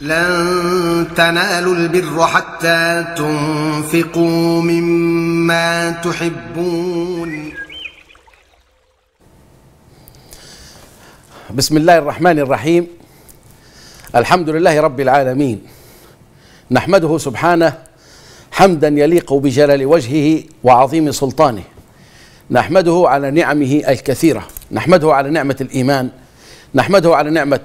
لن تنالوا البر حتى تنفقوا مما تحبون بسم الله الرحمن الرحيم الحمد لله رب العالمين نحمده سبحانه حمدا يليق بجلال وجهه وعظيم سلطانه نحمده على نعمه الكثيره نحمده على نعمه الايمان نحمده على نعمه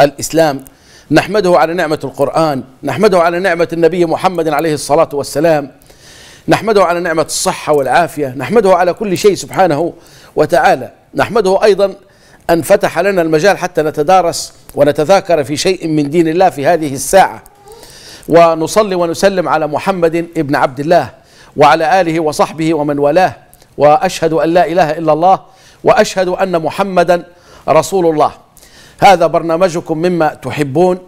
الاسلام نحمده على نعمة القرآن نحمده على نعمة النبي محمد عليه الصلاة والسلام نحمده على نعمة الصحة والعافية نحمده على كل شيء سبحانه وتعالى نحمده أيضا أن فتح لنا المجال حتى نتدارس ونتذاكر في شيء من دين الله في هذه الساعة ونصلي ونسلم على محمد ابن عبد الله وعلى آله وصحبه ومن والاه وأشهد أن لا إله إلا الله وأشهد أن محمدا رسول الله هذا برنامجكم مما تحبون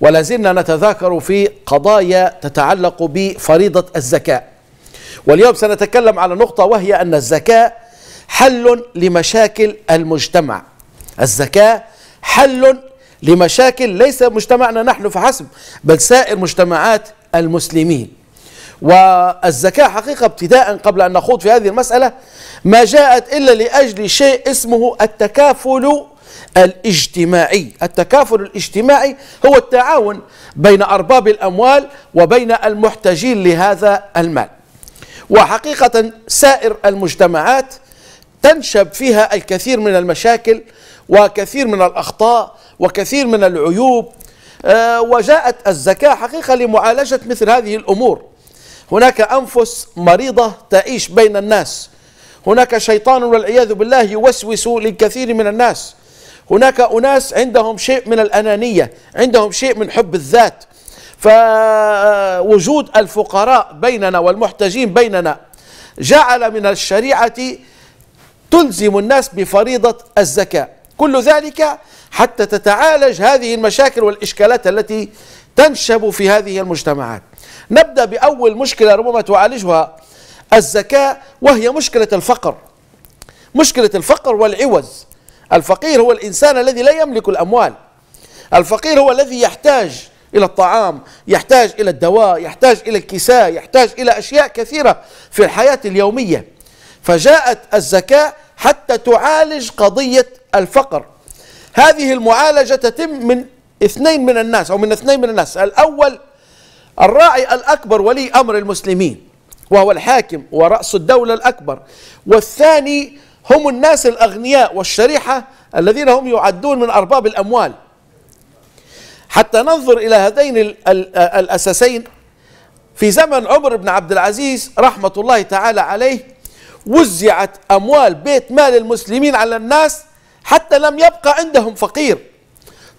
ولازلنا نتذاكر في قضايا تتعلق بفريضة الزكاة واليوم سنتكلم على نقطة وهي أن الزكاة حل لمشاكل المجتمع الزكاة حل لمشاكل ليس مجتمعنا نحن فحسب بل سائر مجتمعات المسلمين والزكاة حقيقة ابتداء قبل أن نخوض في هذه المسألة ما جاءت إلا لأجل شيء اسمه التكافل الاجتماعي التكافل الاجتماعي هو التعاون بين أرباب الأموال وبين المحتاجين لهذا المال وحقيقة سائر المجتمعات تنشب فيها الكثير من المشاكل وكثير من الأخطاء وكثير من العيوب آه، وجاءت الزكاة حقيقة لمعالجة مثل هذه الأمور هناك أنفس مريضة تعيش بين الناس هناك شيطان والعياذ بالله يوسوس للكثير من الناس هناك أناس عندهم شيء من الأنانية عندهم شيء من حب الذات فوجود الفقراء بيننا والمحتاجين بيننا جعل من الشريعة تلزم الناس بفريضة الزكاة كل ذلك حتى تتعالج هذه المشاكل والإشكالات التي تنشب في هذه المجتمعات نبدأ بأول مشكلة ربما تعالجها الزكاة وهي مشكلة الفقر مشكلة الفقر والعوز الفقير هو الإنسان الذي لا يملك الأموال الفقير هو الذي يحتاج إلى الطعام يحتاج إلى الدواء يحتاج إلى الكساء يحتاج إلى أشياء كثيرة في الحياة اليومية فجاءت الزكاة حتى تعالج قضية الفقر هذه المعالجة تتم من اثنين من الناس أو من اثنين من الناس الأول الراعي الأكبر ولي أمر المسلمين وهو الحاكم ورأس الدولة الأكبر والثاني هم الناس الأغنياء والشريحة الذين هم يعدون من أرباب الأموال حتى ننظر إلى هذين الأساسين في زمن عمر بن عبد العزيز رحمة الله تعالى عليه وزعت أموال بيت مال المسلمين على الناس حتى لم يبقى عندهم فقير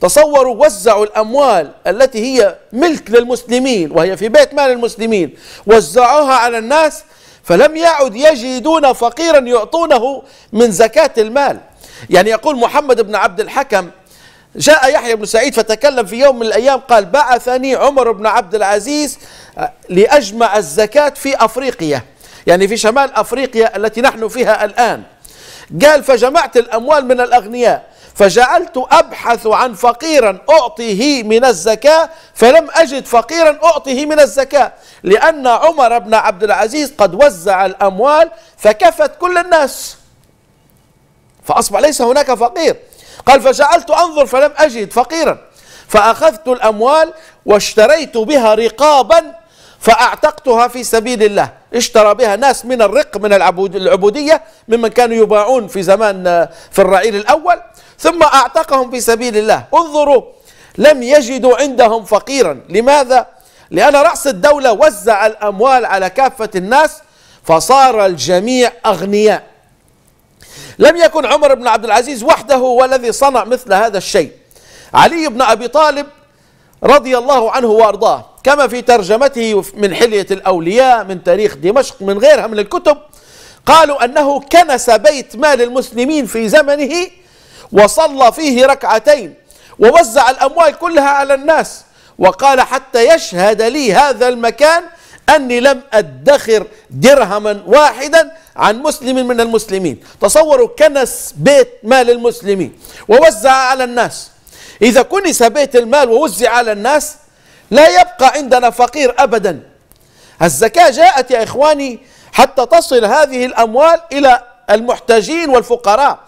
تصوروا وزعوا الأموال التي هي ملك للمسلمين وهي في بيت مال المسلمين وزعوها على الناس فلم يعد يجدون فقيرا يعطونه من زكاة المال يعني يقول محمد بن عبد الحكم جاء يحيى بن سعيد فتكلم في يوم من الأيام قال بعثني عمر بن عبد العزيز آه، لأجمع الزكاة في أفريقيا يعني في شمال أفريقيا التي نحن فيها الآن قال فجمعت الأموال من الأغنياء فجعلت أبحث عن فقيرا أعطيه من الزكاة فلم أجد فقيرا أعطيه من الزكاة لأن عمر بن عبد العزيز قد وزع الأموال فكفت كل الناس فأصبح ليس هناك فقير قال فجعلت أنظر فلم أجد فقيرا فأخذت الأموال واشتريت بها رقابا فأعتقتها في سبيل الله اشترى بها ناس من الرق من العبودية ممن كانوا يباعون في زمان في الرعيل الأول ثم أعتقهم في سبيل الله انظروا لم يجدوا عندهم فقيرا لماذا؟ لأن رأس الدولة وزع الأموال على كافة الناس فصار الجميع أغنياء لم يكن عمر بن عبد العزيز وحده هو الذي صنع مثل هذا الشيء علي بن أبي طالب رضي الله عنه وارضاه كما في ترجمته من حلية الأولياء من تاريخ دمشق من غيرها من الكتب قالوا أنه كنس بيت مال المسلمين في زمنه وصلى فيه ركعتين ووزع الأموال كلها على الناس وقال حتى يشهد لي هذا المكان أني لم أدخر درهما واحدا عن مسلم من المسلمين تصوروا كنس بيت مال المسلمين ووزع على الناس إذا كنس بيت المال ووزع على الناس لا يبقى عندنا فقير أبدا الزكاة جاءت يا إخواني حتى تصل هذه الأموال إلى المحتاجين والفقراء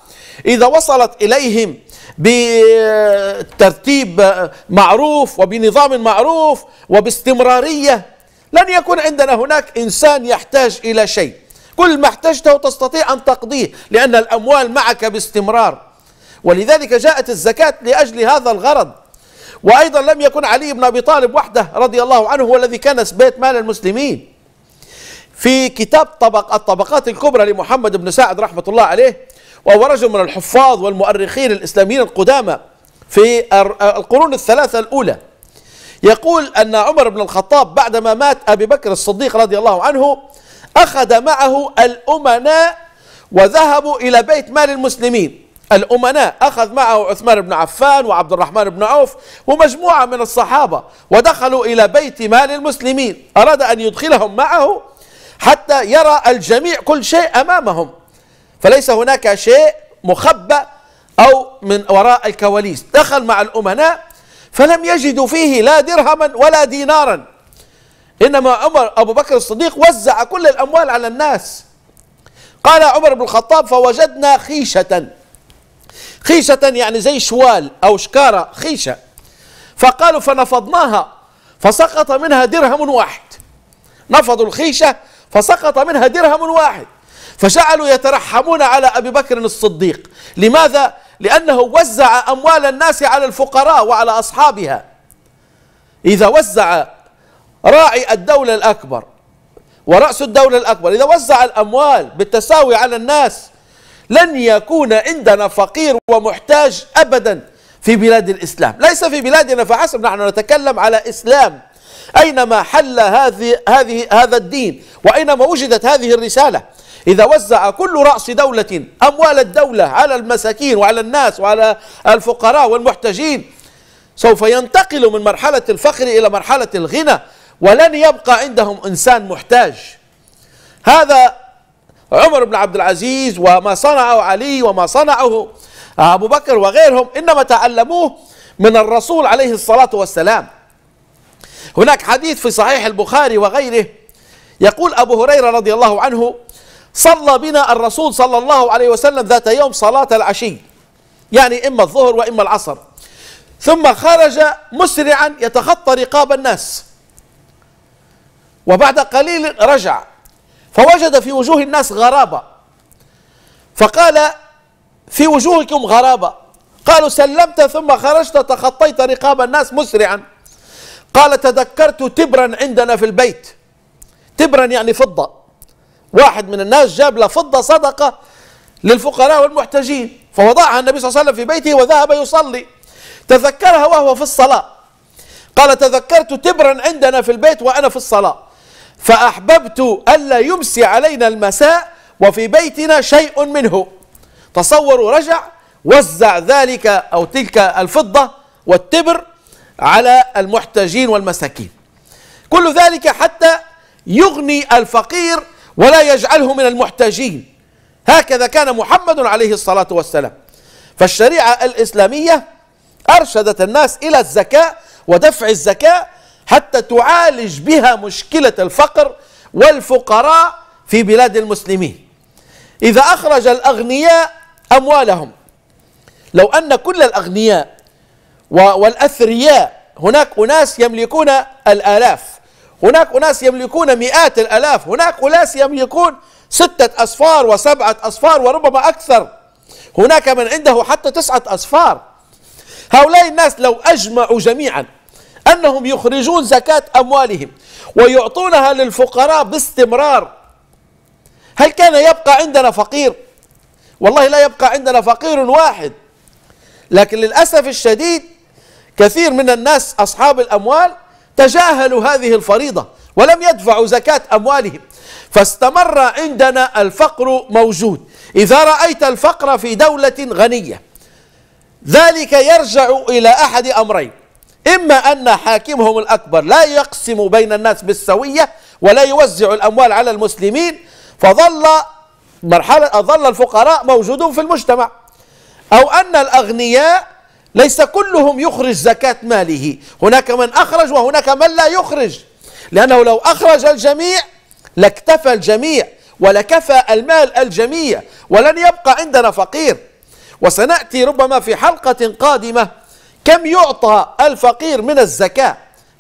إذا وصلت إليهم بترتيب معروف وبنظام معروف وباستمرارية لن يكون عندنا هناك إنسان يحتاج إلى شيء كل ما احتجته تستطيع أن تقضيه لأن الأموال معك باستمرار ولذلك جاءت الزكاة لأجل هذا الغرض وأيضا لم يكن علي بن أبي طالب وحده رضي الله عنه هو الذي كنس بيت مال المسلمين في كتاب طبق الطبقات الكبرى لمحمد بن سعد رحمة الله عليه وهو رجل من الحفاظ والمؤرخين الإسلاميين القدامى في القرون الثلاثة الأولى يقول أن عمر بن الخطاب بعدما مات أبي بكر الصديق رضي الله عنه أخذ معه الأمناء وذهبوا إلى بيت مال المسلمين الأمناء أخذ معه عثمان بن عفان وعبد الرحمن بن عوف ومجموعة من الصحابة ودخلوا إلى بيت مال المسلمين أراد أن يدخلهم معه حتى يرى الجميع كل شيء أمامهم فليس هناك شيء مخبأ أو من وراء الكواليس دخل مع الأمناء فلم يجدوا فيه لا درهما ولا دينارا إنما عمر أبو بكر الصديق وزع كل الأموال على الناس قال عمر بن الخطاب فوجدنا خيشة خيشة يعني زي شوال أو شكارة خيشة فقالوا فنفضناها فسقط منها درهم واحد نفضوا الخيشة فسقط منها درهم واحد فجعلوا يترحمون على أبي بكر الصديق لماذا؟ لأنه وزع أموال الناس على الفقراء وعلى أصحابها إذا وزع راعي الدولة الأكبر ورأس الدولة الأكبر إذا وزع الأموال بالتساوي على الناس لن يكون عندنا فقير ومحتاج أبدا في بلاد الإسلام ليس في بلادنا فحسب نحن نتكلم على إسلام أينما حل هذه هذه هذا الدين وأينما وجدت هذه الرسالة إذا وزع كل رأس دولة أموال الدولة على المساكين وعلى الناس وعلى الفقراء والمحتاجين سوف ينتقل من مرحلة الفقر إلى مرحلة الغنى ولن يبقى عندهم إنسان محتاج هذا عمر بن عبد العزيز وما صنعه علي وما صنعه أبو بكر وغيرهم إنما تعلموه من الرسول عليه الصلاة والسلام هناك حديث في صحيح البخاري وغيره يقول أبو هريرة رضي الله عنه صلى بنا الرسول صلى الله عليه وسلم ذات يوم صلاة العشي يعني إما الظهر وإما العصر ثم خرج مسرعا يتخطى رقاب الناس وبعد قليل رجع فوجد في وجوه الناس غرابة فقال في وجوهكم غرابة قالوا سلمت ثم خرجت تخطيت رقاب الناس مسرعا قال تذكرت تبرا عندنا في البيت تبرا يعني فضة واحد من الناس جاب له فضة صدقة للفقراء والمحتاجين فوضعها النبي صلى الله عليه وسلم في بيته وذهب يصلي تذكرها وهو في الصلاة قال تذكرت تبرا عندنا في البيت وأنا في الصلاة فأحببت ألا يمسي علينا المساء وفي بيتنا شيء منه تصوروا رجع وزع ذلك أو تلك الفضة والتبر على المحتاجين والمساكين كل ذلك حتى يغني الفقير ولا يجعله من المحتاجين هكذا كان محمد عليه الصلاة والسلام فالشريعة الإسلامية أرشدت الناس إلى الزكاة ودفع الزكاة حتى تعالج بها مشكلة الفقر والفقراء في بلاد المسلمين إذا أخرج الأغنياء أموالهم لو أن كل الأغنياء والأثرياء هناك أناس يملكون الآلاف هناك أناس يملكون مئات الألاف هناك أناس يملكون ستة أصفار وسبعة أصفار وربما أكثر هناك من عنده حتى تسعة أصفار هؤلاء الناس لو أجمعوا جميعا أنهم يخرجون زكاة أموالهم ويعطونها للفقراء باستمرار هل كان يبقى عندنا فقير والله لا يبقى عندنا فقير واحد لكن للأسف الشديد كثير من الناس أصحاب الأموال تجاهلوا هذه الفريضة ولم يدفعوا زكاة أموالهم فاستمر عندنا الفقر موجود إذا رأيت الفقر في دولة غنية ذلك يرجع إلى أحد أمرين إما أن حاكمهم الأكبر لا يقسم بين الناس بالسوية ولا يوزع الأموال على المسلمين فظل مرحلة ظل الفقراء موجودون في المجتمع أو أن الأغنياء ليس كلهم يخرج زكاة ماله هناك من أخرج وهناك من لا يخرج لأنه لو أخرج الجميع لاكتفى الجميع ولكفى المال الجميع ولن يبقى عندنا فقير وسنأتي ربما في حلقة قادمة كم يعطى الفقير من الزكاة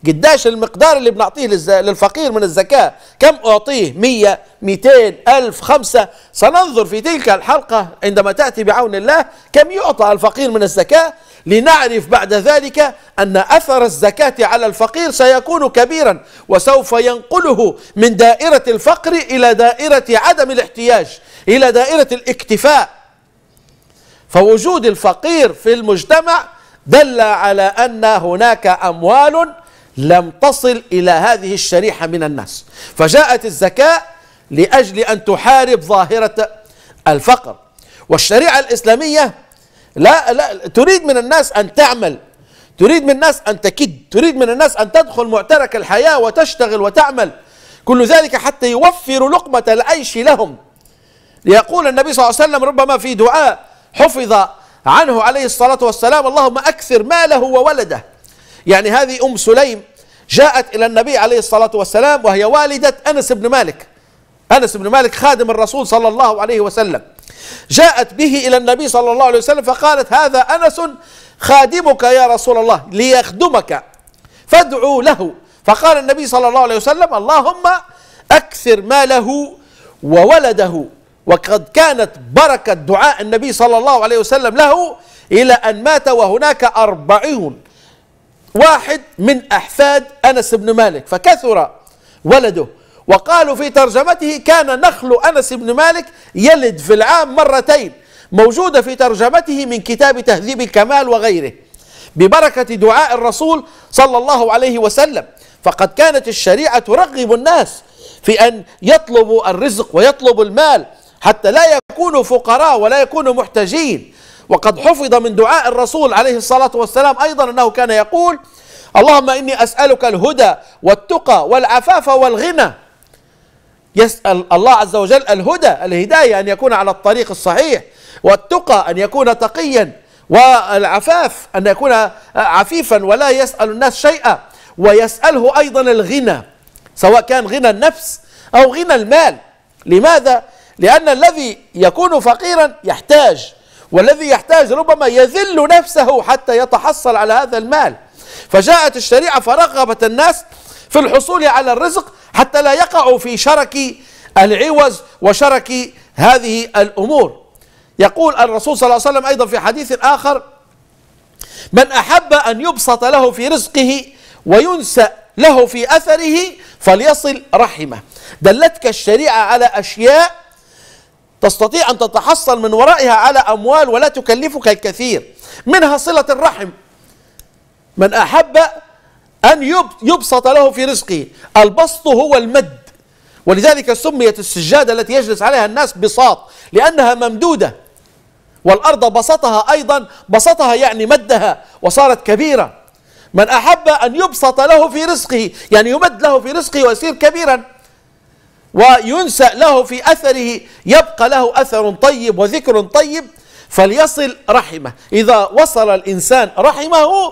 قداش المقدار اللي بنعطيه للفقير من الزكاة كم أعطيه مية ميتين ألف خمسة سننظر في تلك الحلقة عندما تأتي بعون الله كم يعطى الفقير من الزكاة لنعرف بعد ذلك أن أثر الزكاة على الفقير سيكون كبيرا وسوف ينقله من دائرة الفقر إلى دائرة عدم الاحتياج إلى دائرة الاكتفاء فوجود الفقير في المجتمع دل على أن هناك أموال لم تصل إلى هذه الشريحة من الناس فجاءت الزكاة لأجل أن تحارب ظاهرة الفقر والشريعة الإسلامية لا, لا تريد من الناس أن تعمل تريد من الناس أن تكد تريد من الناس أن تدخل معترك الحياة وتشتغل وتعمل كل ذلك حتى يوفر لقمة العيش لهم ليقول النبي صلى الله عليه وسلم ربما في دعاء حفظ عنه عليه الصلاة والسلام اللهم أكثر ماله وولده يعني هذه أم سليم جاءت إلى النبي عليه الصلاة والسلام وهي والدة أنس بن مالك أنس بن مالك خادم الرسول صلى الله عليه وسلم جاءت به إلى النبي صلى الله عليه وسلم فقالت هذا أنس خادمك يا رسول الله ليخدمك فادعوا له فقال النبي صلى الله عليه وسلم اللهم أكثر ماله وولده وقد كانت بركة دعاء النبي صلى الله عليه وسلم له إلى أن مات وهناك أربعون واحد من أحفاد أنس بن مالك فكثر ولده وقالوا في ترجمته كان نخل أنس بن مالك يلد في العام مرتين موجودة في ترجمته من كتاب تهذيب الكمال وغيره ببركة دعاء الرسول صلى الله عليه وسلم فقد كانت الشريعة ترغب الناس في أن يطلبوا الرزق ويطلبوا المال حتى لا يكونوا فقراء ولا يكونوا محتاجين وقد حفظ من دعاء الرسول عليه الصلاة والسلام أيضا أنه كان يقول اللهم إني أسألك الهدى والتقى والعفاف والغنى يسأل الله عز وجل الهدى الهداية أن يكون على الطريق الصحيح والتقى أن يكون تقيا والعفاف أن يكون عفيفا ولا يسأل الناس شيئا ويسأله أيضا الغنى سواء كان غنى النفس أو غنى المال لماذا؟ لأن الذي يكون فقيرا يحتاج والذي يحتاج ربما يذل نفسه حتى يتحصل على هذا المال فجاءت الشريعة فرغبت الناس في الحصول على الرزق حتى لا يقعوا في شرك العوز وشرك هذه الأمور يقول الرسول صلى الله عليه وسلم أيضا في حديث آخر من أحب أن يبسط له في رزقه وينسأ له في أثره فليصل رحمه دلتك الشريعة على أشياء تستطيع أن تتحصل من ورائها على أموال ولا تكلفك الكثير منها صلة الرحم من أحب أن يبسط له في رزقه البسط هو المد ولذلك سميت السجادة التي يجلس عليها الناس بساط لأنها ممدودة والأرض بسطها أيضا بسطها يعني مدها وصارت كبيرة من أحب أن يبسط له في رزقه يعني يمد له في رزقه ويصير كبيراً وينسى له في أثره يبقى له أثر طيب وذكر طيب فليصل رحمه إذا وصل الإنسان رحمه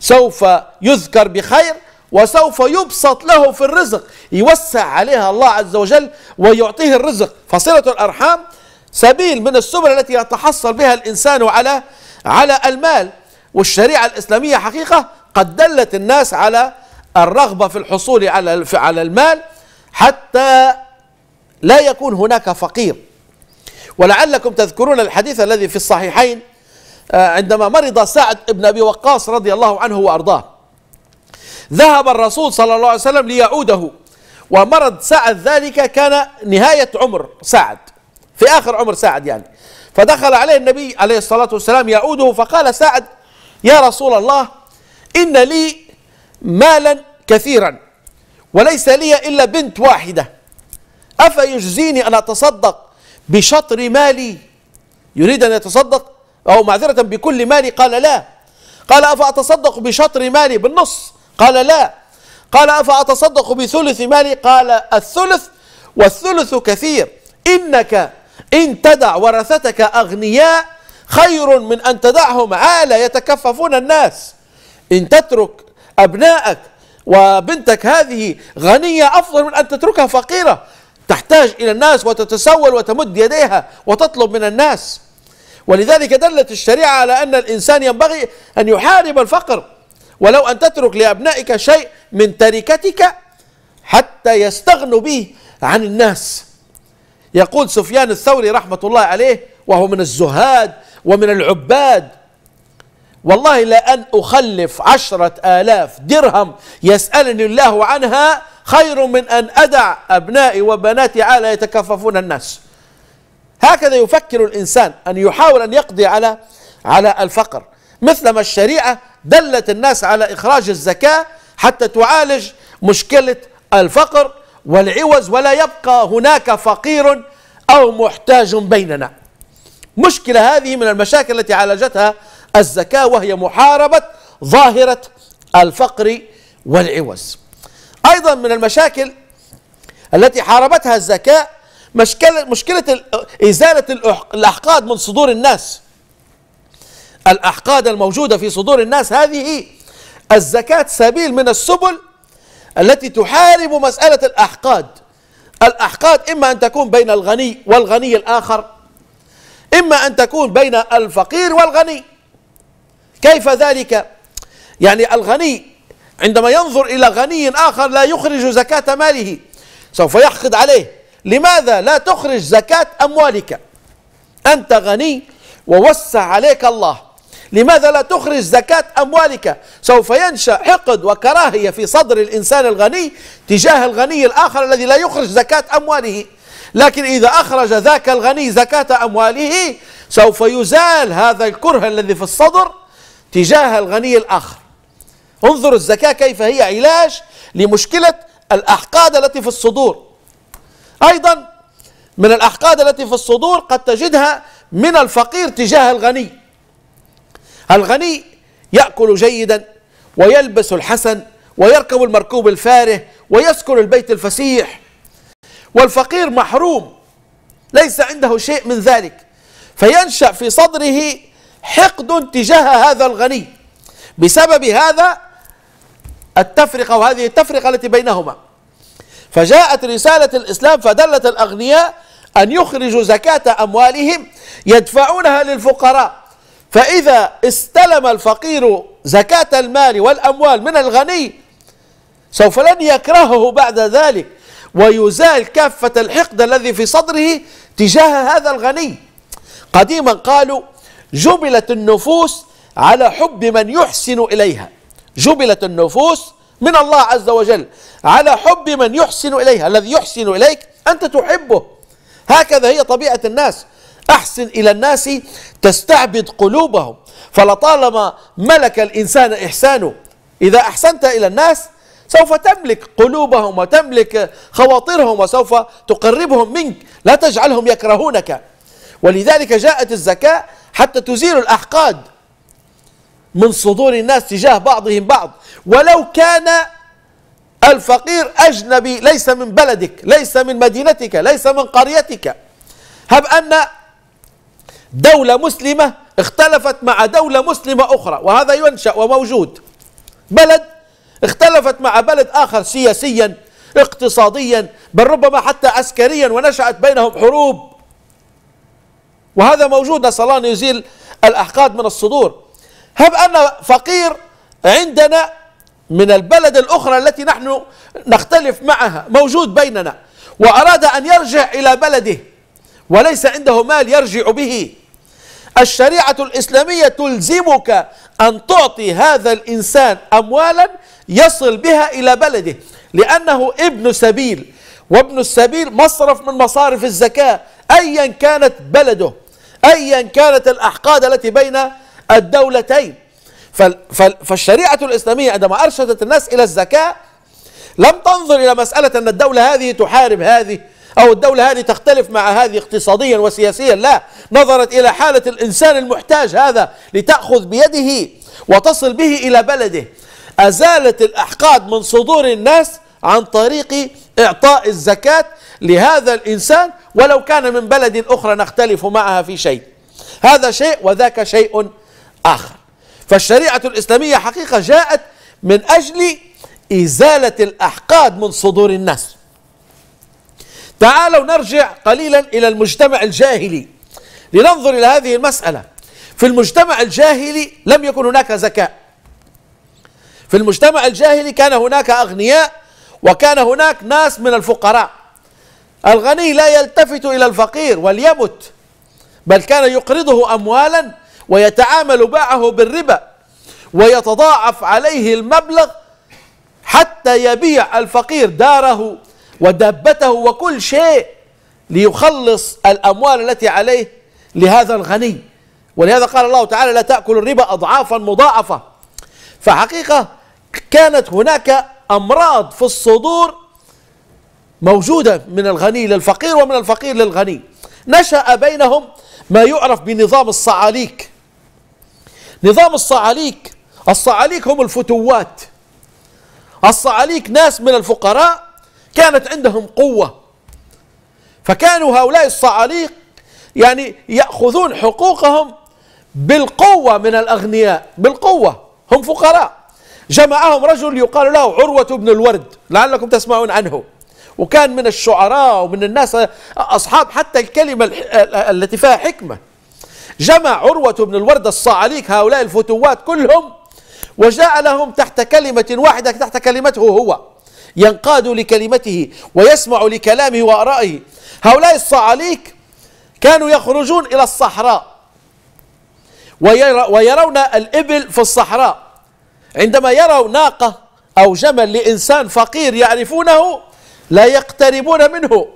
سوف يذكر بخير وسوف يبسط له في الرزق يوسع عليها الله عز وجل ويعطيه الرزق فصلة الأرحام سبيل من السبل التي يتحصل بها الإنسان على على المال والشريعة الإسلامية حقيقة قد دلت الناس على الرغبة في الحصول على على المال حتى لا يكون هناك فقير ولعلكم تذكرون الحديث الذي في الصحيحين آه، عندما مرض سعد بن أبي وقاص رضي الله عنه وأرضاه ذهب الرسول صلى الله عليه وسلم ليعوده ومرض سعد ذلك كان نهاية عمر سعد في آخر عمر سعد يعني فدخل عليه النبي عليه الصلاة والسلام يعوده فقال سعد يا رسول الله إن لي مالا كثيرا وليس لي إلا بنت واحدة أفيجزيني أن أتصدق بشطر مالي يريد أن يتصدق أو معذرة بكل مالي قال لا قال أفأتصدق بشطر مالي بالنص قال لا قال أفأتصدق بثلث مالي قال الثلث والثلث كثير إنك إن تدع ورثتك أغنياء خير من أن تدعهم عالة يتكففون الناس إن تترك أبناءك وبنتك هذه غنية أفضل من أن تتركها فقيرة تحتاج إلى الناس وتتسول وتمد يديها وتطلب من الناس ولذلك دلت الشريعة على أن الإنسان ينبغي أن يحارب الفقر ولو أن تترك لأبنائك شيء من تركتك حتى يستغنوا به عن الناس يقول سفيان الثوري رحمة الله عليه وهو من الزهاد ومن العباد والله لأن أخلف عشرة آلاف درهم يسألني الله عنها خير من أن أدع أبنائي وبناتي على يتكففون الناس هكذا يفكر الإنسان أن يحاول أن يقضي على على الفقر مثلما الشريعة دلت الناس على إخراج الزكاة حتى تعالج مشكلة الفقر والعوز ولا يبقى هناك فقير أو محتاج بيننا مشكلة هذه من المشاكل التي عالجتها الزكاة وهي محاربة ظاهرة الفقر والعوز أيضا من المشاكل التي حاربتها الزكاة مشكلة, مشكلة إزالة الأحقاد من صدور الناس الأحقاد الموجودة في صدور الناس هذه الزكاة سبيل من السبل التي تحارب مسألة الأحقاد الأحقاد إما أن تكون بين الغني والغني الآخر إما أن تكون بين الفقير والغني كيف ذلك يعني الغني عندما ينظر إلى غني آخر لا يخرج زكاة ماله سوف يحقد عليه لماذا لا تخرج زكاة أموالك أنت غني ووسع عليك الله لماذا لا تخرج زكاة أموالك سوف ينشأ حقد وكراهية في صدر الإنسان الغني تجاه الغني الآخر الذي لا يخرج زكاة أمواله لكن إذا أخرج ذاك الغني زكاة أمواله سوف يزال هذا الكره الذي في الصدر تجاه الغني الآخر انظر الزكاة كيف هي علاج لمشكلة الأحقاد التي في الصدور أيضا من الأحقاد التي في الصدور قد تجدها من الفقير تجاه الغني الغني يأكل جيدا ويلبس الحسن ويركب المركوب الفاره ويسكن البيت الفسيح والفقير محروم ليس عنده شيء من ذلك فينشأ في صدره حقد تجاه هذا الغني بسبب هذا التفرقة وهذه التفرقة التي بينهما فجاءت رسالة الإسلام فدلت الأغنياء أن يخرجوا زكاة أموالهم يدفعونها للفقراء فإذا استلم الفقير زكاة المال والأموال من الغني سوف لن يكرهه بعد ذلك ويزال كافة الحقد الذي في صدره تجاه هذا الغني قديما قالوا جبلت النفوس على حب من يحسن إليها جبلت النفوس من الله عز وجل على حب من يحسن إليها الذي يحسن إليك أنت تحبه هكذا هي طبيعة الناس أحسن إلى الناس تستعبد قلوبهم فلطالما ملك الإنسان إحسانه إذا أحسنت إلى الناس سوف تملك قلوبهم وتملك خواطرهم وسوف تقربهم منك لا تجعلهم يكرهونك ولذلك جاءت الزكاة حتى تزيل الأحقاد من صدور الناس تجاه بعضهم بعض ولو كان الفقير أجنبي ليس من بلدك ليس من مدينتك ليس من قريتك هب أن دولة مسلمة اختلفت مع دولة مسلمة أخرى وهذا ينشأ وموجود بلد اختلفت مع بلد آخر سياسيا اقتصاديا بل ربما حتى عسكريا ونشأت بينهم حروب وهذا موجود نسأل الله أن يزيل الأحقاد من الصدور هب أن فقير عندنا من البلد الأخرى التي نحن نختلف معها موجود بيننا وأراد أن يرجع إلى بلده وليس عنده مال يرجع به الشريعة الإسلامية تلزمك أن تعطي هذا الإنسان أموالا يصل بها إلى بلده لأنه ابن سبيل وابن السبيل مصرف من مصارف الزكاة أيا كانت بلده أيا كانت الأحقاد التي بين الدولتين فالشريعة الإسلامية عندما أرشدت الناس إلى الزكاة لم تنظر إلى مسألة أن الدولة هذه تحارب هذه أو الدولة هذه تختلف مع هذه اقتصاديا وسياسيا لا نظرت إلى حالة الإنسان المحتاج هذا لتأخذ بيده وتصل به إلى بلده أزالت الأحقاد من صدور الناس عن طريق إعطاء الزكاة لهذا الإنسان ولو كان من بلد أخرى نختلف معها في شيء هذا شيء وذاك شيء آخر فالشريعة الإسلامية حقيقة جاءت من أجل إزالة الأحقاد من صدور الناس تعالوا نرجع قليلا إلى المجتمع الجاهلي لننظر إلى هذه المسألة في المجتمع الجاهلي لم يكن هناك زكاة في المجتمع الجاهلي كان هناك أغنياء وكان هناك ناس من الفقراء الغني لا يلتفت إلى الفقير وليبت بل كان يقرضه أموالا ويتعامل معه بالربا ويتضاعف عليه المبلغ حتى يبيع الفقير داره ودابته وكل شيء ليخلص الأموال التي عليه لهذا الغني ولهذا قال الله تعالى لا تأكل الربا أضعافا مضاعفة فحقيقة كانت هناك أمراض في الصدور موجودة من الغني للفقير ومن الفقير للغني نشأ بينهم ما يعرف بنظام الصعاليك نظام الصعاليك الصعاليك هم الفتوات الصعاليك ناس من الفقراء كانت عندهم قوة فكانوا هؤلاء الصعاليق يعني يأخذون حقوقهم بالقوة من الأغنياء بالقوة هم فقراء جمعهم رجل يقال له عروة بن الورد لعلكم تسمعون عنه وكان من الشعراء ومن الناس أصحاب حتى الكلمة التي فيها حكمة جمع عروة بن الورد الصعاليك هؤلاء الفتوات كلهم وجاء لهم تحت كلمة واحدة تحت كلمته هو ينقاد لكلمته ويسمع لكلامه وآرائه هؤلاء الصعاليك كانوا يخرجون إلى الصحراء ويرون الإبل في الصحراء عندما يروا ناقة أو جمل لإنسان فقير يعرفونه لا يقتربون منه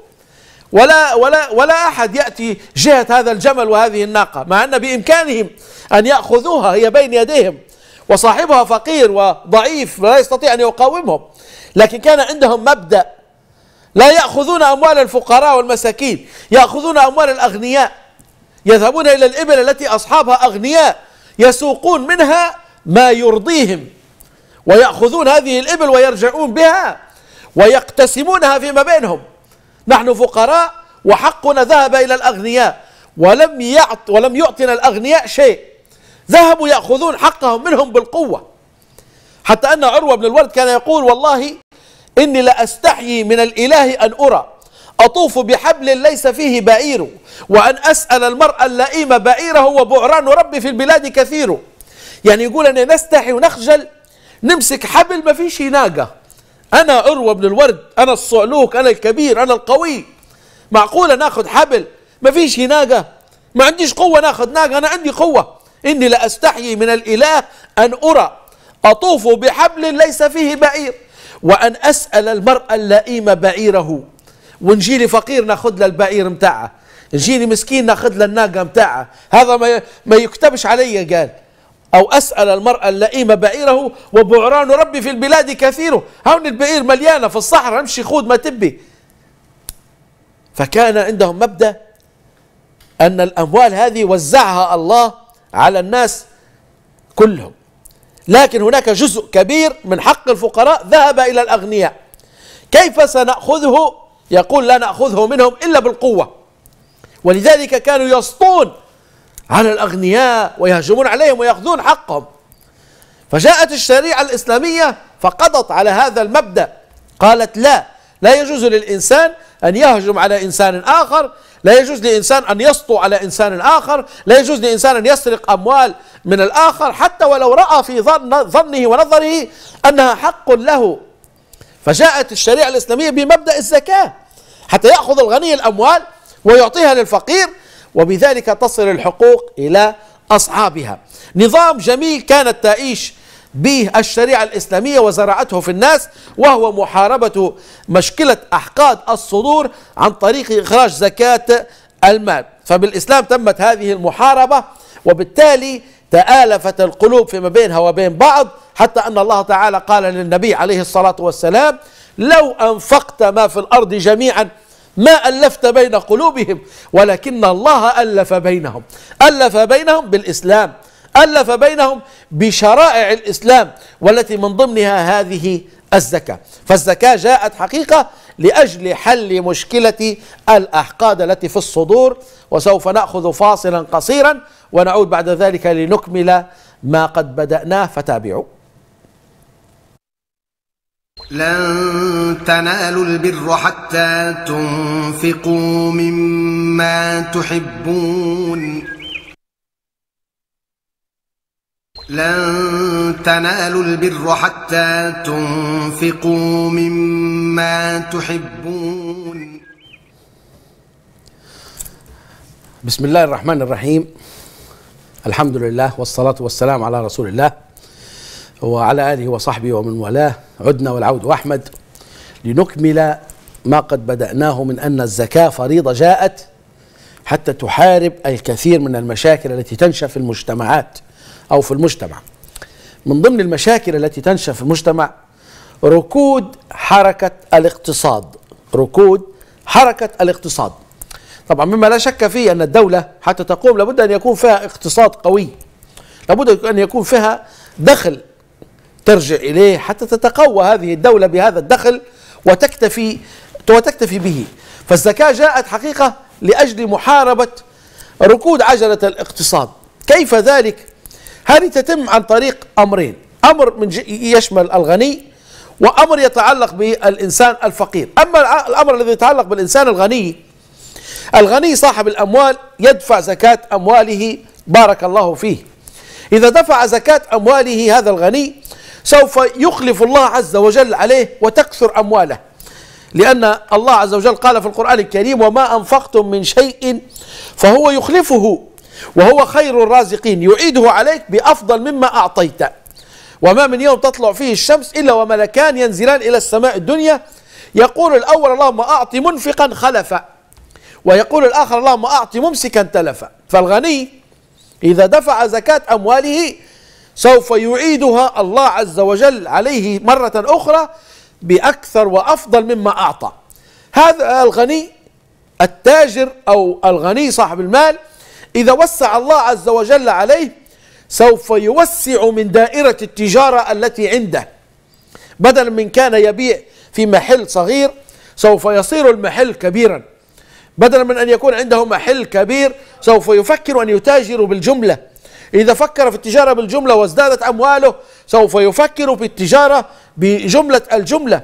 ولا ولا ولا أحد يأتي جهة هذا الجمل وهذه الناقة مع أن بإمكانهم أن يأخذوها هي بين يديهم وصاحبها فقير وضعيف لا يستطيع أن يقاومهم لكن كان عندهم مبدأ لا يأخذون أموال الفقراء والمساكين يأخذون أموال الأغنياء يذهبون إلى الإبل التي أصحابها أغنياء يسوقون منها ما يرضيهم ويأخذون هذه الإبل ويرجعون بها ويقتسمونها فيما بينهم نحن فقراء وحقنا ذهب إلى الأغنياء ولم يعط ولم يعطنا الأغنياء شيء ذهبوا يأخذون حقهم منهم بالقوة حتى أن عروة بن الورد كان يقول والله إني لأستحيي من الإله أن أرى أطوف بحبل ليس فيه بعير وأن أسأل المرأة اللئيم بعيره وبعران ربي في البلاد كثير يعني يقول أنا نستحي ونخجل نمسك حبل ما فيش ناقة أنا عروة بن الورد أنا الصعلوك أنا الكبير أنا القوي معقولة ناخذ حبل ما فيش ناقة ما عنديش قوة ناخذ ناقة أنا عندي قوة إني لا من الإله أن أرى أطوف بحبل ليس فيه بعير وأن أسأل المرأة اللئيمة بعيره ونجيلي فقير ناخذ له البعير متاعه نجيلي مسكين ناخذ له الناقة متاعه هذا ما ما يكتبش علي قال أو أسأل المرأة اللئيمة بعيره وبعران ربي في البلاد كثير هون البعير مليانة في الصحراء امشي خود ما تبي فكان عندهم مبدأ أن الأموال هذه وزعها الله على الناس كلهم لكن هناك جزء كبير من حق الفقراء ذهب إلى الأغنياء كيف سنأخذه يقول لا نأخذه منهم إلا بالقوة ولذلك كانوا يسطون على الأغنياء ويهجمون عليهم ويأخذون حقهم فجاءت الشريعة الإسلامية فقضت على هذا المبدأ قالت لا لا يجوز للإنسان أن يهجم على إنسان آخر لا يجوز لإنسان أن يسطو على إنسان آخر لا يجوز لإنسان أن يسرق أموال من الآخر حتى ولو رأى في ظن ظنه ونظره أنها حق له فجاءت الشريعة الإسلامية بمبدأ الزكاة حتى يأخذ الغني الأموال ويعطيها للفقير وبذلك تصل الحقوق إلى أصحابها نظام جميل كانت تعيش به الشريعة الإسلامية وزرعته في الناس وهو محاربة مشكلة أحقاد الصدور عن طريق إخراج زكاة المال فبالإسلام تمت هذه المحاربة وبالتالي تآلفت القلوب فيما بينها وبين بعض حتى أن الله تعالى قال للنبي عليه الصلاة والسلام لو أنفقت ما في الأرض جميعا ما ألفت بين قلوبهم ولكن الله ألف بينهم ألف بينهم بالإسلام ألف بينهم بشرائع الإسلام والتي من ضمنها هذه الزكاة فالزكاة جاءت حقيقة لأجل حل مشكلة الأحقاد التي في الصدور وسوف نأخذ فاصلا قصيرا ونعود بعد ذلك لنكمل ما قد بدأناه فتابعوا لن تنالوا البر حتى تنفقوا مما تحبون لن تنالوا البر حتى تنفقوا مما تحبون بسم الله الرحمن الرحيم الحمد لله والصلاة والسلام على رسول الله وعلى آله وصحبه ومن والاه عدنا والعود وأحمد لنكمل ما قد بدأناه من أن الزكاة فريضة جاءت حتى تحارب الكثير من المشاكل التي تنشأ في المجتمعات أو في المجتمع من ضمن المشاكل التي تنشأ في المجتمع ركود حركة الاقتصاد ركود حركة الاقتصاد طبعا مما لا شك فيه أن الدولة حتى تقوم لابد أن يكون فيها اقتصاد قوي لابد أن يكون فيها دخل ترجع إليه حتى تتقوى هذه الدولة بهذا الدخل وتكتفي وتكتفي به فالزكاة جاءت حقيقة لأجل محاربة ركود عجلة الاقتصاد كيف ذلك؟ هذه تتم عن طريق أمرين أمر من يشمل الغني وأمر يتعلق بالإنسان الفقير أما الأمر الذي يتعلق بالإنسان الغني الغني صاحب الأموال يدفع زكاة أمواله بارك الله فيه إذا دفع زكاة أمواله هذا الغني سوف يخلف الله عز وجل عليه وتكثر أمواله لأن الله عز وجل قال في القرآن الكريم وما أنفقتم من شيء فهو يخلفه وهو خير الرازقين يعيده عليك بأفضل مما أعطيت وما من يوم تطلع فيه الشمس إلا وملكان ينزلان إلى السماء الدنيا يقول الأول اللهم أعطي منفقا خلفا ويقول الآخر اللهم أعطي ممسكا تلفا فالغني إذا دفع زكاة أمواله سوف يعيدها الله عز وجل عليه مرة أخرى بأكثر وأفضل مما أعطى هذا الغني التاجر أو الغني صاحب المال إذا وسع الله عز وجل عليه سوف يوسع من دائرة التجارة التي عنده بدلا من كان يبيع في محل صغير سوف يصير المحل كبيرا بدلا من أن يكون عنده محل كبير سوف يفكر أن يتاجر بالجملة إذا فكر في التجارة بالجملة وازدادت أمواله سوف يفكر في التجارة بجملة الجملة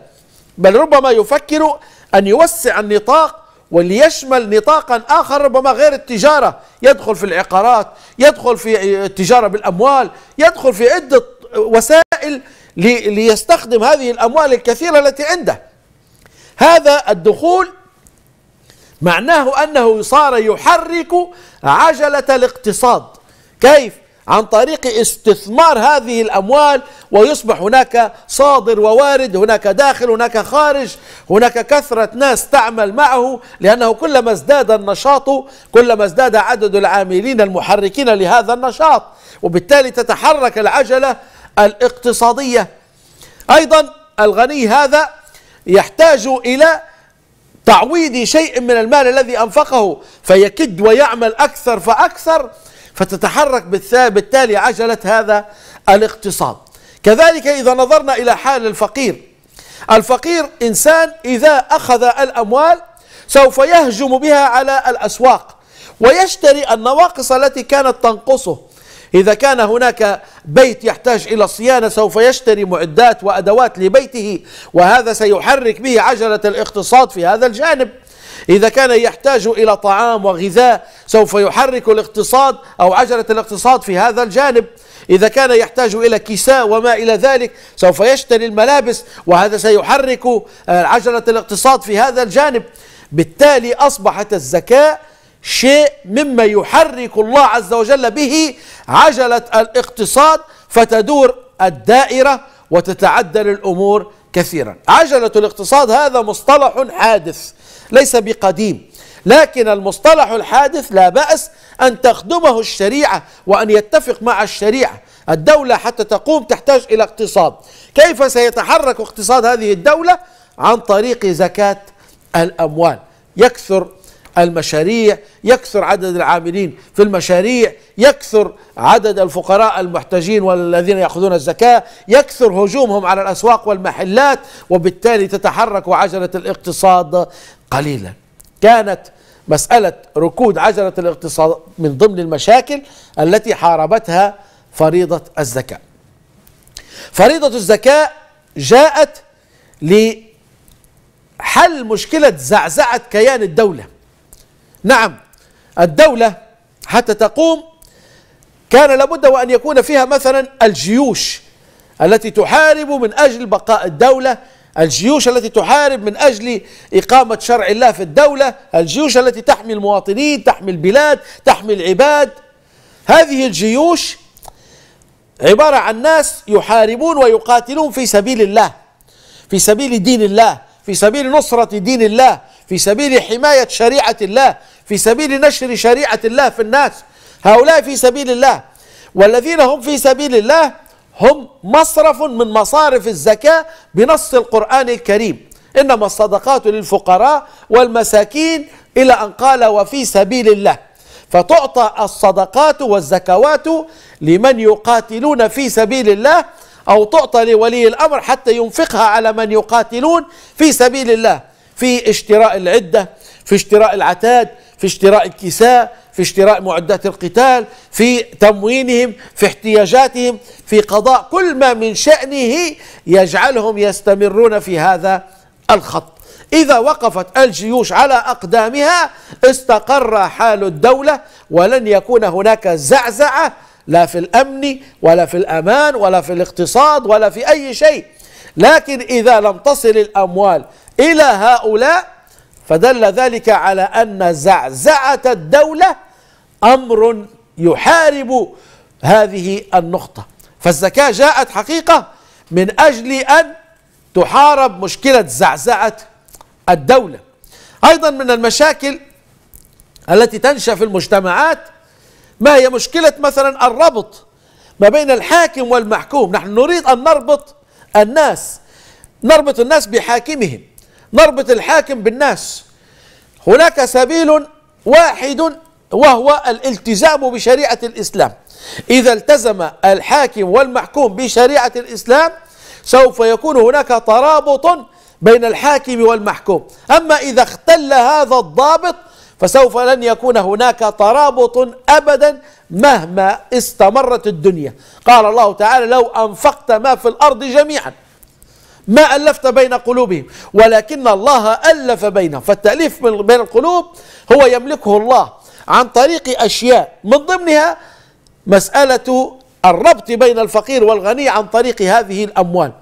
بل ربما يفكر أن يوسع النطاق وليشمل نطاقا آخر ربما غير التجارة يدخل في العقارات يدخل في التجارة بالأموال يدخل في عدة وسائل ليستخدم هذه الأموال الكثيرة التي عنده هذا الدخول معناه أنه صار يحرك عجلة الاقتصاد كيف؟ عن طريق استثمار هذه الأموال ويصبح هناك صادر ووارد هناك داخل هناك خارج هناك كثرة ناس تعمل معه لأنه كلما ازداد النشاط كلما ازداد عدد العاملين المحركين لهذا النشاط وبالتالي تتحرك العجلة الاقتصادية أيضا الغني هذا يحتاج إلى تعويض شيء من المال الذي أنفقه فيكد ويعمل أكثر فأكثر فتتحرك بالتالي عجلة هذا الاقتصاد كذلك إذا نظرنا إلى حال الفقير الفقير إنسان إذا أخذ الأموال سوف يهجم بها على الأسواق ويشتري النواقص التي كانت تنقصه إذا كان هناك بيت يحتاج إلى صيانة سوف يشتري معدات وأدوات لبيته وهذا سيحرك به عجلة الاقتصاد في هذا الجانب إذا كان يحتاج إلى طعام وغذاء سوف يحرك الاقتصاد أو عجلة الاقتصاد في هذا الجانب إذا كان يحتاج إلى كساء وما إلى ذلك سوف يشتري الملابس وهذا سيحرك آه، عجلة الاقتصاد في هذا الجانب بالتالي أصبحت الزكاة شيء مما يحرك الله عز وجل به عجلة الاقتصاد فتدور الدائرة وتتعدل الأمور كثيرا عجلة الاقتصاد هذا مصطلح حادث ليس بقديم لكن المصطلح الحادث لا بأس أن تخدمه الشريعة وأن يتفق مع الشريعة الدولة حتى تقوم تحتاج إلى اقتصاد كيف سيتحرك اقتصاد هذه الدولة عن طريق زكاة الأموال يكثر المشاريع يكثر عدد العاملين في المشاريع يكثر عدد الفقراء المحتاجين والذين يأخذون الزكاة يكثر هجومهم على الأسواق والمحلات وبالتالي تتحرك عجلة الاقتصاد قليلا كانت مسألة ركود عجلة الاقتصاد من ضمن المشاكل التي حاربتها فريضة الزكاة فريضة الزكاة جاءت لحل مشكلة زعزعة كيان الدولة نعم الدولة حتى تقوم كان لابد وأن يكون فيها مثلا الجيوش التي تحارب من أجل بقاء الدولة الجيوش التي تحارب من أجل إقامة شرع الله في الدولة الجيوش التي تحمي المواطنين تحمي البلاد تحمي العباد هذه الجيوش عبارة عن ناس يحاربون ويقاتلون في سبيل الله في سبيل دين الله في سبيل نصرة دين الله في سبيل حماية شريعة الله في سبيل نشر شريعة الله في الناس هؤلاء في سبيل الله والذين هم في سبيل الله هم مصرف من مصارف الزكاة بنص القرآن الكريم إنما الصدقات للفقراء والمساكين إلى أن قال وفي سبيل الله فتعطى الصدقات والزكوات لمن يقاتلون في سبيل الله أو تعطى لولي الأمر حتى ينفقها على من يقاتلون في سبيل الله في اشتراء العدة في اشتراء العتاد في اشتراء الكساء في اشتراء معدات القتال في تموينهم في احتياجاتهم في قضاء كل ما من شأنه يجعلهم يستمرون في هذا الخط إذا وقفت الجيوش على أقدامها استقر حال الدولة ولن يكون هناك زعزعة لا في الأمن ولا في الأمان ولا في الاقتصاد ولا في أي شيء لكن إذا لم تصل الأموال إلى هؤلاء فدل ذلك على أن زعزعة الدولة أمر يحارب هذه النقطة فالزكاة جاءت حقيقة من أجل أن تحارب مشكلة زعزعة الدولة أيضا من المشاكل التي تنشأ في المجتمعات ما هي مشكلة مثلا الربط ما بين الحاكم والمحكوم نحن نريد أن نربط الناس نربط الناس بحاكمهم ضربة الحاكم بالناس هناك سبيل واحد وهو الالتزام بشريعة الإسلام إذا التزم الحاكم والمحكوم بشريعة الإسلام سوف يكون هناك ترابط بين الحاكم والمحكوم أما إذا اختل هذا الضابط فسوف لن يكون هناك ترابط أبدا مهما استمرت الدنيا قال الله تعالى لو أنفقت ما في الأرض جميعا ما ألفت بين قلوبهم ولكن الله ألف بينهم فالتأليف بين القلوب هو يملكه الله عن طريق أشياء من ضمنها مسألة الربط بين الفقير والغني عن طريق هذه الأموال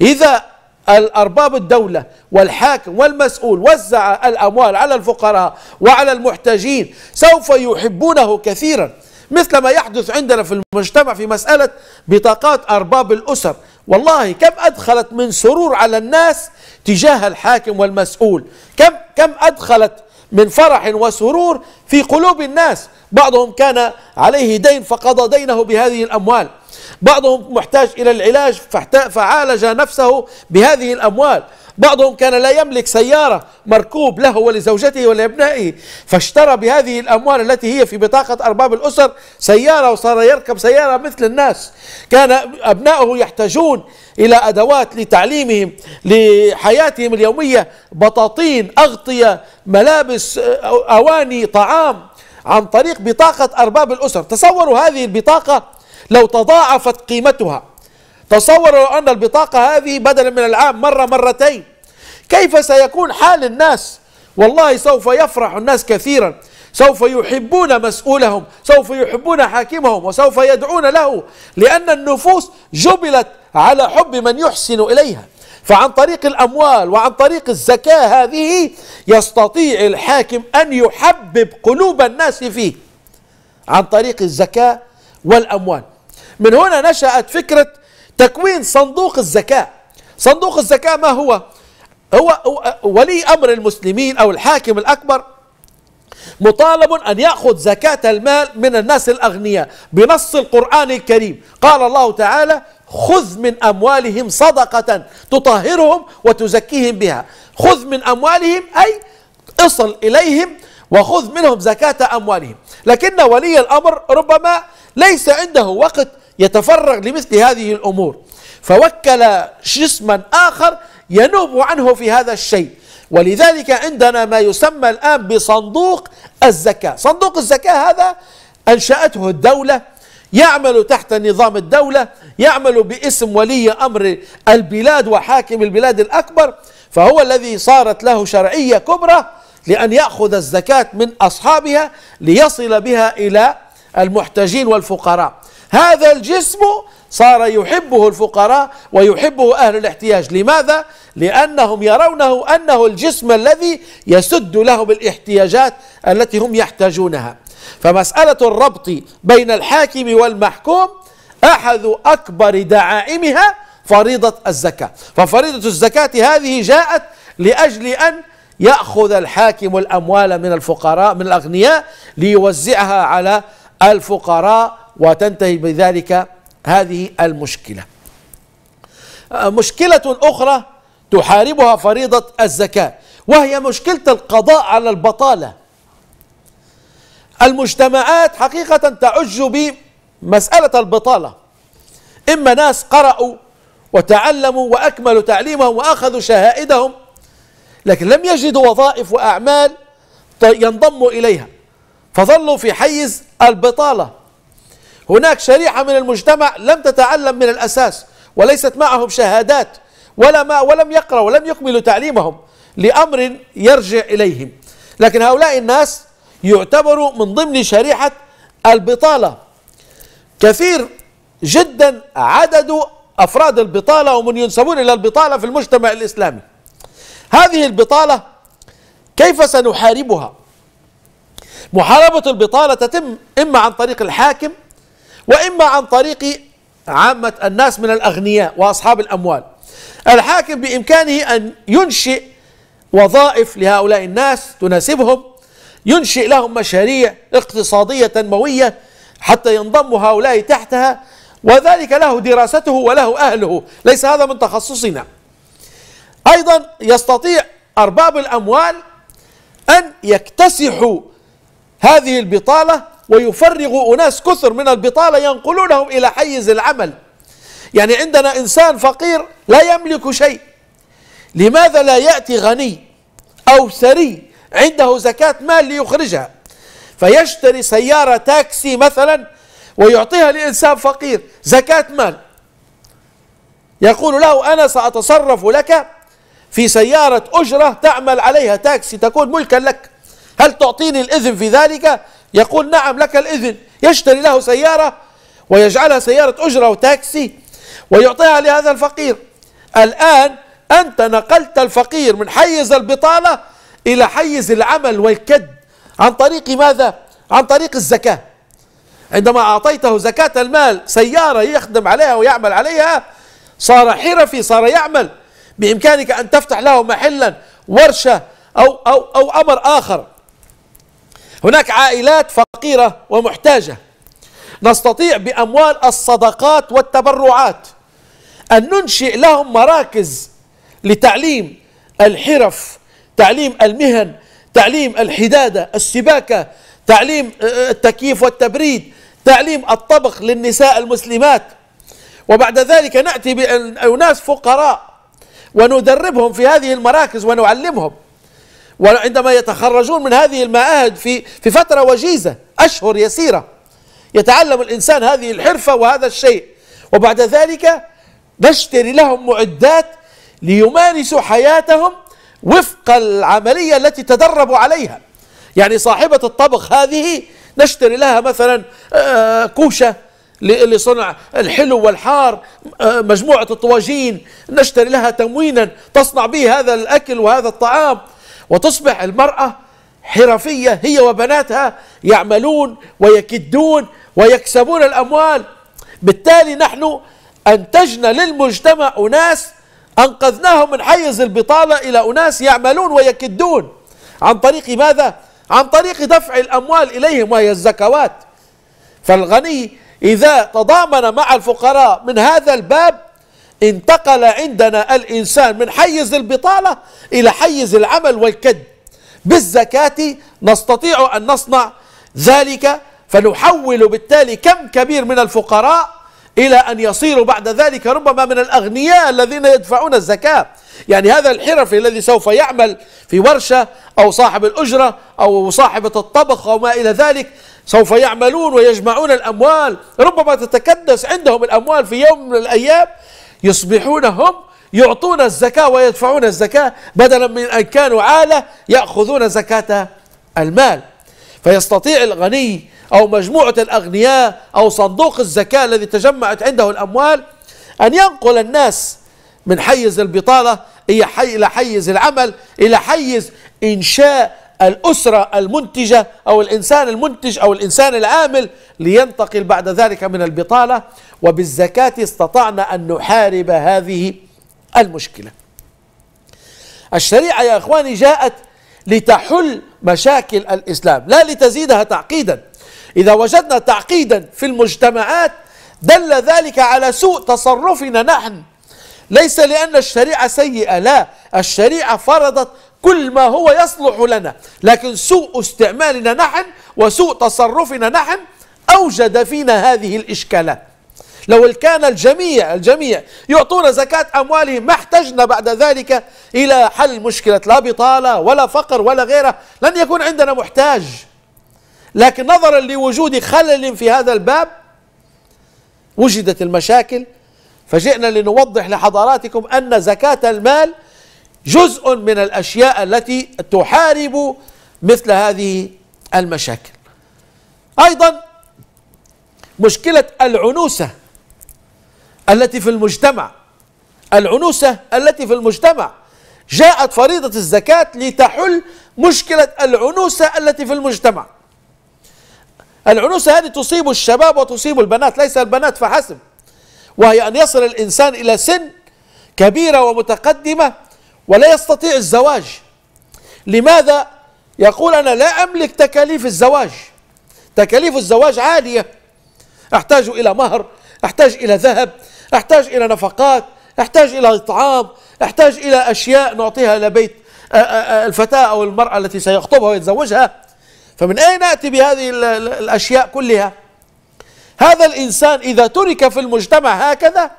إذا الأرباب الدولة والحاكم والمسؤول وزع الأموال على الفقراء وعلى المحتاجين سوف يحبونه كثيرا مثل ما يحدث عندنا في المجتمع في مسألة بطاقات أرباب الأسر والله كم أدخلت من سرور على الناس تجاه الحاكم والمسؤول كم, كم أدخلت من فرح وسرور في قلوب الناس بعضهم كان عليه دين فقضى دينه بهذه الأموال بعضهم محتاج إلى العلاج فعالج نفسه بهذه الأموال بعضهم كان لا يملك سيارة مركوب له ولزوجته ولأبنائه فاشترى بهذه الأموال التي هي في بطاقة أرباب الأسر سيارة وصار يركب سيارة مثل الناس كان أبنائه يحتاجون إلى أدوات لتعليمهم لحياتهم اليومية بطاطين أغطية ملابس أواني طعام عن طريق بطاقة أرباب الأسر تصوروا هذه البطاقة لو تضاعفت قيمتها تصوروا أن البطاقة هذه بدلا من العام مرة مرتين كيف سيكون حال الناس والله سوف يفرح الناس كثيرا سوف يحبون مسؤولهم سوف يحبون حاكمهم وسوف يدعون له لأن النفوس جبلت على حب من يحسن إليها فعن طريق الأموال وعن طريق الزكاة هذه يستطيع الحاكم أن يحبب قلوب الناس فيه عن طريق الزكاة والأموال من هنا نشأت فكرة تكوين صندوق الزكاة صندوق الزكاة ما هو؟ هو ولي أمر المسلمين أو الحاكم الأكبر مطالب أن يأخذ زكاة المال من الناس الأغنياء بنص القرآن الكريم قال الله تعالى خذ من أموالهم صدقة تطهرهم وتزكيهم بها خذ من أموالهم أي اصل إليهم وخذ منهم زكاة أموالهم لكن ولي الأمر ربما ليس عنده وقت يتفرغ لمثل هذه الأمور فوكل جسما آخر ينوب عنه في هذا الشيء ولذلك عندنا ما يسمى الآن بصندوق الزكاة صندوق الزكاة هذا أنشأته الدولة يعمل تحت نظام الدولة يعمل باسم ولي أمر البلاد وحاكم البلاد الأكبر فهو الذي صارت له شرعية كبرى لأن يأخذ الزكاة من أصحابها ليصل بها إلى المحتاجين والفقراء هذا الجسم صار يحبه الفقراء ويحبه أهل الاحتياج لماذا؟ لأنهم يرونه أنه الجسم الذي يسد لهم الاحتياجات التي هم يحتاجونها فمسألة الربط بين الحاكم والمحكوم أحد أكبر دعائمها فريضة الزكاة ففريضة الزكاة هذه جاءت لأجل أن يأخذ الحاكم الأموال من الفقراء من الأغنياء ليوزعها على الفقراء وتنتهي بذلك هذه المشكله آه، مشكله اخرى تحاربها فريضه الزكاه وهي مشكله القضاء على البطاله المجتمعات حقيقه تعج بمساله البطاله اما ناس قرأوا وتعلموا واكملوا تعليمهم واخذوا شهائدهم لكن لم يجدوا وظائف واعمال ينضموا اليها فظلوا في حيز البطاله هناك شريحة من المجتمع لم تتعلم من الأساس وليست معهم شهادات ولا ما ولم يقرأ ولم يكملوا تعليمهم لأمر يرجع إليهم لكن هؤلاء الناس يعتبروا من ضمن شريحة البطالة كثير جدا عدد أفراد البطالة ومن ينسبون إلى البطالة في المجتمع الإسلامي هذه البطالة كيف سنحاربها محاربة البطالة تتم إما عن طريق الحاكم وإما عن طريق عامة الناس من الأغنياء وأصحاب الأموال الحاكم بإمكانه أن ينشئ وظائف لهؤلاء الناس تناسبهم ينشئ لهم مشاريع اقتصادية تنموية حتى ينضم هؤلاء تحتها وذلك له دراسته وله أهله ليس هذا من تخصصنا أيضا يستطيع أرباب الأموال أن يكتسحوا هذه البطالة ويفرغ أناس كثر من البطالة ينقلونهم إلى حيز العمل يعني عندنا إنسان فقير لا يملك شيء لماذا لا يأتي غني أو ثري عنده زكاة مال ليخرجها فيشتري سيارة تاكسي مثلا ويعطيها لإنسان فقير زكاة مال يقول له أنا سأتصرف لك في سيارة أجرة تعمل عليها تاكسي تكون ملكا لك هل تعطيني الإذن في ذلك يقول نعم لك الإذن يشتري له سيارة ويجعلها سيارة أجرة وتاكسي ويعطيها لهذا الفقير الآن أنت نقلت الفقير من حيز البطالة إلى حيز العمل والكد عن طريق ماذا؟ عن طريق الزكاة عندما أعطيته زكاة المال سيارة يخدم عليها ويعمل عليها صار حرفي صار يعمل بإمكانك أن تفتح له محلا ورشة أو, أو, أو أمر آخر هناك عائلات فقيرة ومحتاجة نستطيع بأموال الصدقات والتبرعات أن ننشئ لهم مراكز لتعليم الحرف تعليم المهن تعليم الحدادة السباكة تعليم آه، آه، التكييف والتبريد تعليم الطبخ للنساء المسلمات وبعد ذلك نأتي بأناس فقراء وندربهم في هذه المراكز ونعلمهم وعندما يتخرجون من هذه المعاهد في في فترة وجيزة أشهر يسيرة يتعلم الإنسان هذه الحرفة وهذا الشيء وبعد ذلك نشتري لهم معدات ليمارسوا حياتهم وفق العملية التي تدربوا عليها يعني صاحبة الطبخ هذه نشتري لها مثلا آه، كوشة لصنع الحلو والحار آه، مجموعة الطواجين نشتري لها تموينا تصنع به هذا الأكل وهذا الطعام وتصبح المرأة حرفية هي وبناتها يعملون ويكدون ويكسبون الأموال بالتالي نحن أنتجنا للمجتمع أناس أنقذناهم من حيز البطالة إلى أناس يعملون ويكدون عن طريق ماذا؟ عن طريق دفع الأموال إليهم وهي الزكوات فالغني إذا تضامن مع الفقراء من هذا الباب انتقل عندنا الإنسان من حيز البطالة إلى حيز العمل والكد بالزكاة نستطيع أن نصنع ذلك فنحول بالتالي كم كبير من الفقراء إلى أن يصيروا بعد ذلك ربما من الأغنياء الذين يدفعون الزكاة يعني هذا الحرفي الذي سوف يعمل في ورشة أو صاحب الأجرة أو صاحبة الطبخ أو ما إلى ذلك سوف يعملون ويجمعون الأموال ربما تتكدس عندهم الأموال في يوم من الأيام يصبحون هم يعطون الزكاة ويدفعون الزكاة بدلا من أن كانوا عالة يأخذون زكاة المال فيستطيع الغني أو مجموعة الأغنياء أو صندوق الزكاة الذي تجمعت عنده الأموال أن ينقل الناس من حيز البطالة إلى حيز العمل إلى حيز إنشاء الأسرة المنتجة أو الإنسان المنتج أو الإنسان العامل لينتقل بعد ذلك من البطالة وبالزكاة استطعنا أن نحارب هذه المشكلة الشريعة يا إخواني جاءت لتحل مشاكل الإسلام لا لتزيدها تعقيدا إذا وجدنا تعقيدا في المجتمعات دل ذلك على سوء تصرفنا نحن ليس لأن الشريعة سيئة لا الشريعة فرضت كل ما هو يصلح لنا لكن سوء استعمالنا نحن وسوء تصرفنا نحن أوجد فينا هذه الإشكالات لو كان الجميع الجميع يعطون زكاة أموالهم ما احتجنا بعد ذلك إلى حل مشكلة لا بطالة ولا فقر ولا غيره لن يكون عندنا محتاج لكن نظرا لوجود خلل في هذا الباب وجدت المشاكل فجئنا لنوضح لحضراتكم أن زكاة المال جزء من الأشياء التي تحارب مثل هذه المشاكل أيضا مشكلة العنوسة التي في المجتمع العنوسة التي في المجتمع جاءت فريضة الزكاة لتحل مشكلة العنوسة التي في المجتمع العنوسة هذه تصيب الشباب وتصيب البنات ليس البنات فحسب وهي أن يصل الإنسان إلى سن كبيرة ومتقدمة ولا يستطيع الزواج لماذا يقول أنا لا أملك تكاليف الزواج تكاليف الزواج عالية أحتاج إلى مهر أحتاج إلى ذهب أحتاج إلى نفقات أحتاج إلى إطعام أحتاج إلى أشياء نعطيها لبيت آه، آه، آه، الفتاة أو المرأة التي سيخطبها ويتزوجها فمن أين نأتي بهذه الأشياء كلها هذا الإنسان إذا ترك في المجتمع هكذا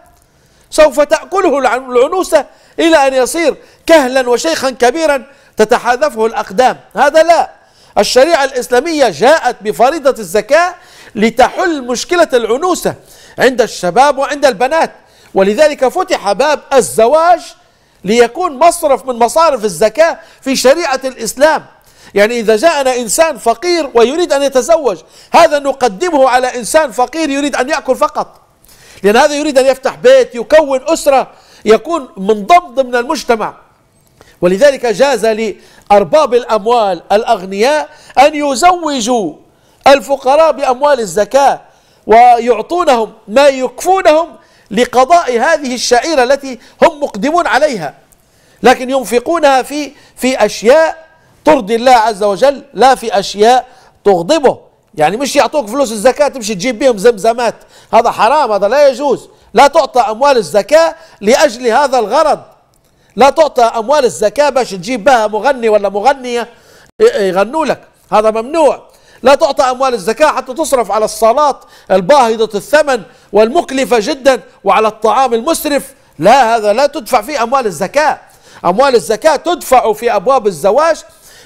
سوف تأكله العنوسة إلى أن يصير كهلا وشيخا كبيرا تتحاذفه الأقدام هذا لا الشريعة الإسلامية جاءت بفريضة الزكاة لتحل مشكلة العنوسة عند الشباب وعند البنات ولذلك فتح باب الزواج ليكون مصرف من مصارف الزكاة في شريعة الإسلام يعني إذا جاءنا إنسان فقير ويريد أن يتزوج هذا نقدمه على إنسان فقير يريد أن يأكل فقط لأن هذا يريد أن يفتح بيت يكون أسرة يكون منضم ضمن المجتمع ولذلك جاز لأرباب الأموال الأغنياء أن يزوجوا الفقراء بأموال الزكاة ويعطونهم ما يكفونهم لقضاء هذه الشعيرة التي هم مقدمون عليها لكن ينفقونها في في أشياء ترضي الله عز وجل لا في أشياء تغضبه يعني مش يعطوك فلوس الزكاة تمشي تجيب بهم زمزمات هذا حرام هذا لا يجوز لا تعطى أموال الزكاة لأجل هذا الغرض لا تعطى أموال الزكاة باش تجيب بها مغني ولا مغنية يغنوا لك هذا ممنوع لا تعطى أموال الزكاة حتى تصرف على الصلاة الباهظة الثمن والمكلفة جدا وعلى الطعام المسرف لا هذا لا تدفع فيه أموال الزكاة أموال الزكاة تدفع في أبواب الزواج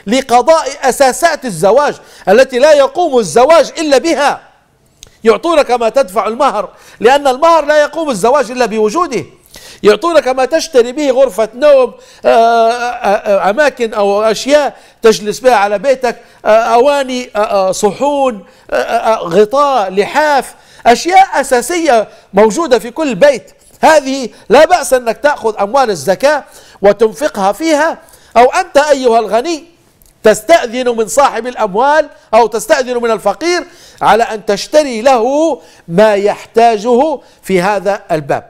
لقضاء أساسات الزواج التي لا يقوم الزواج إلا بها يعطونك ما تدفع المهر لأن المهر لا يقوم الزواج إلا بوجوده يعطونك ما تشتري به غرفة نوم آه، آه، آه، أماكن أو أشياء تجلس بها على بيتك أواني صحون غطاء لحاف أشياء أساسية موجودة في كل بيت هذه لا بأس أنك تأخذ أموال الزكاة وتنفقها فيها أو أنت أيها الغني تستأذن من صاحب الأموال أو تستأذن من الفقير على أن تشتري له ما يحتاجه في هذا الباب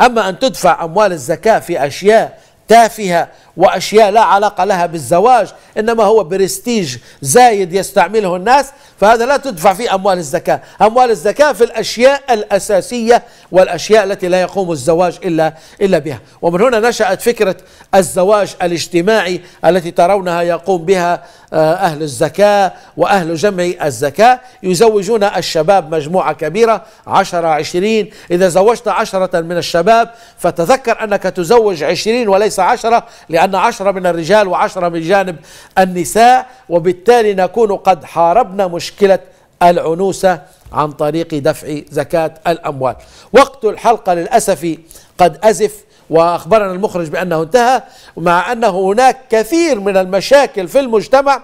أما أن تدفع أموال الزكاة في أشياء تافهة وأشياء لا علاقة لها بالزواج إنما هو برستيج زايد يستعمله الناس فهذا لا تدفع فيه أموال الزكاة أموال الزكاة في الأشياء الأساسية والأشياء التي لا يقوم الزواج إلا, إلا بها ومن هنا نشأت فكرة الزواج الاجتماعي التي ترونها يقوم بها آه، أهل الزكاة وأهل جمع الزكاة يزوجون الشباب مجموعة كبيرة عشرة عشرين إذا زوجت عشرة من الشباب فتذكر أنك تزوج عشرين وليس عشرة لأن لأن عشرة من الرجال وعشرة من جانب النساء وبالتالي نكون قد حاربنا مشكلة العنوسة عن طريق دفع زكاة الأموال وقت الحلقة للأسف قد أزف وأخبرنا المخرج بأنه انتهى مع أنه هناك كثير من المشاكل في المجتمع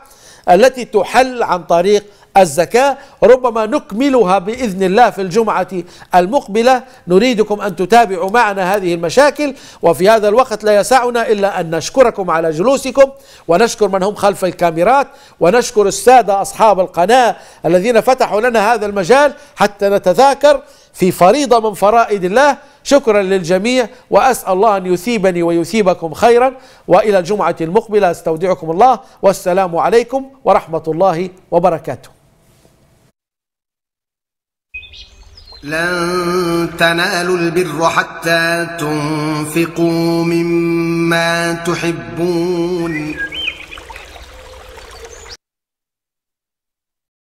التي تحل عن طريق الزكاة ربما نكملها بإذن الله في الجمعة المقبلة نريدكم أن تتابعوا معنا هذه المشاكل وفي هذا الوقت لا يسعنا إلا أن نشكركم على جلوسكم ونشكر من هم خلف الكاميرات ونشكر السادة أصحاب القناة الذين فتحوا لنا هذا المجال حتى نتذاكر في فريضة من فرائض الله شكرا للجميع وأسأل الله أن يثيبني ويثيبكم خيرا وإلى الجمعة المقبلة استودعكم الله والسلام عليكم ورحمة الله وبركاته لن تنالوا البر حتى تنفقوا مما تحبون